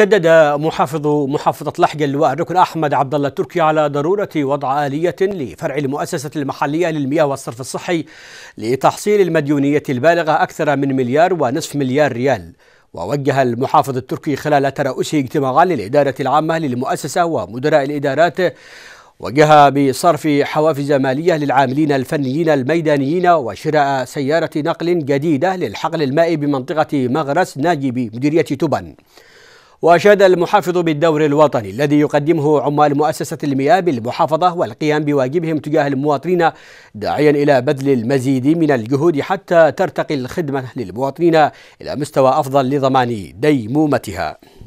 شدد محافظ محافظة لحج اللواء الركن أحمد عبد الله التركي على ضرورة وضع آلية لفرع المؤسسة المحلية للمياه والصرف الصحي لتحصيل المديونية البالغة أكثر من مليار ونصف مليار ريال ووجه المحافظ التركي خلال ترأسه اجتماعا للإدارة العامة للمؤسسة ومدراء الإدارات وجه بصرف حوافز مالية للعاملين الفنيين الميدانيين وشراء سيارة نقل جديدة للحقل المائي بمنطقة مغرس ناجي بمديرية تبن وأشاد المحافظ بالدور الوطني الذي يقدمه عمال مؤسسة المياه بالمحافظة والقيام بواجبهم تجاه المواطنين داعيا إلى بذل المزيد من الجهود حتى ترتقي الخدمة للمواطنين إلى مستوى أفضل لضمان ديمومتها